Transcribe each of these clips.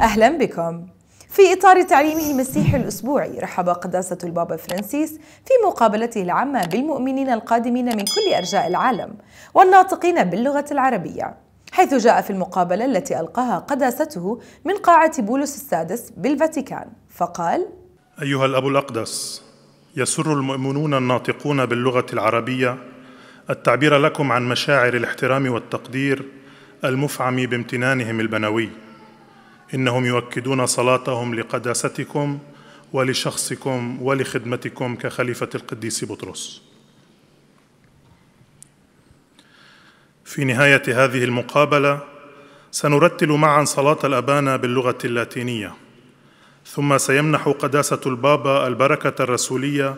أهلا بكم في إطار تعليمه المسيحي الأسبوعي رحب قداسة البابا فرانسيس في مقابلته العامة بالمؤمنين القادمين من كل أرجاء العالم والناطقين باللغة العربية حيث جاء في المقابلة التي ألقاها قداسته من قاعة بولس السادس بالفاتيكان فقال أيها الأب الأقدس يسر المؤمنون الناطقون باللغة العربية التعبير لكم عن مشاعر الاحترام والتقدير المفعم بامتنانهم البنوي انهم يؤكدون صلاتهم لقداستكم ولشخصكم ولخدمتكم كخليفه القديس بطرس في نهايه هذه المقابله سنرتل معا صلاه الابانا باللغه اللاتينيه ثم سيمنح قداسه البابا البركه الرسوليه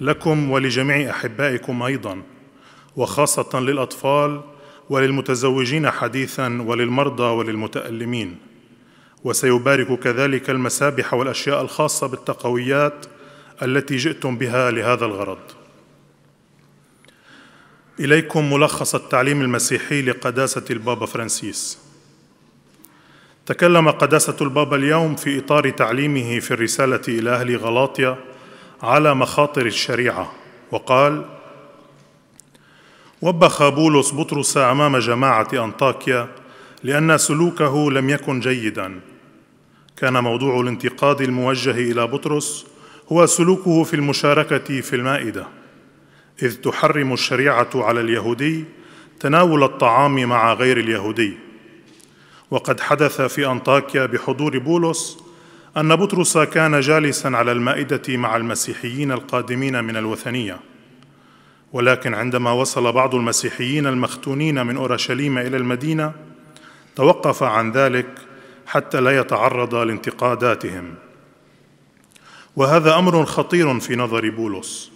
لكم ولجميع احبائكم ايضا وخاصه للاطفال وللمتزوجين حديثا وللمرضى وللمتالمين وسيبارك كذلك المسابح والاشياء الخاصه بالتقويات التي جئتم بها لهذا الغرض اليكم ملخص التعليم المسيحي لقداسه البابا فرانسيس تكلم قداسه البابا اليوم في اطار تعليمه في الرساله الى اهل غلاطيا على مخاطر الشريعه وقال وبخ بولس بطرس امام جماعه انطاكيا لان سلوكه لم يكن جيدا كان موضوع الانتقاد الموجه الى بطرس هو سلوكه في المشاركه في المائده اذ تحرم الشريعه على اليهودي تناول الطعام مع غير اليهودي وقد حدث في انطاكيا بحضور بولس ان بطرس كان جالسا على المائده مع المسيحيين القادمين من الوثنيه ولكن عندما وصل بعض المسيحيين المختونين من اورشليم الى المدينه توقف عن ذلك حتى لا يتعرض لانتقاداتهم وهذا امر خطير في نظر بولس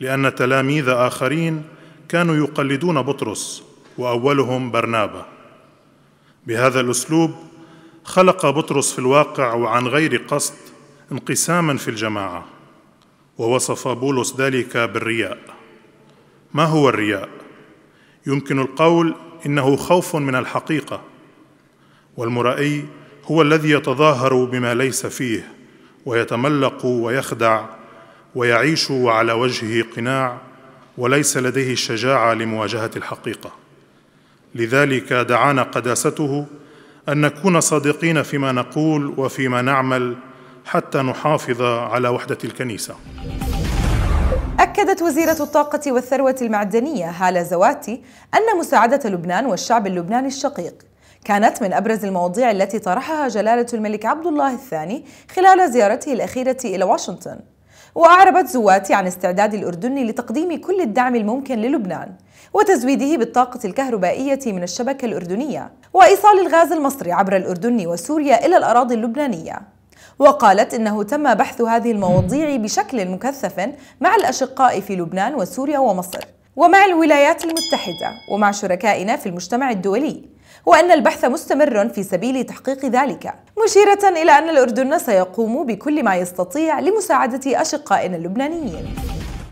لان تلاميذ اخرين كانوا يقلدون بطرس واولهم برنابا بهذا الاسلوب خلق بطرس في الواقع وعن غير قصد انقساما في الجماعه ووصف بولس ذلك بالرياء ما هو الرياء يمكن القول انه خوف من الحقيقه والمرائي هو الذي يتظاهر بما ليس فيه ويتملق ويخدع ويعيش وعلى وجهه قناع وليس لديه الشجاعه لمواجهه الحقيقه لذلك دعانا قداسته ان نكون صادقين فيما نقول وفيما نعمل حتى نحافظ على وحده الكنيسه أكدت وزيرة الطاقة والثروة المعدنية هالة زواتي أن مساعدة لبنان والشعب اللبناني الشقيق كانت من أبرز المواضيع التي طرحها جلالة الملك عبد الله الثاني خلال زيارته الأخيرة إلى واشنطن وأعربت زواتي عن استعداد الأردن لتقديم كل الدعم الممكن للبنان وتزويده بالطاقة الكهربائية من الشبكة الأردنية وإيصال الغاز المصري عبر الأردن وسوريا إلى الأراضي اللبنانية وقالت إنه تم بحث هذه المواضيع بشكل مكثف مع الأشقاء في لبنان وسوريا ومصر ومع الولايات المتحدة ومع شركائنا في المجتمع الدولي وأن البحث مستمر في سبيل تحقيق ذلك مشيرة إلى أن الأردن سيقوم بكل ما يستطيع لمساعدة أشقائنا اللبنانيين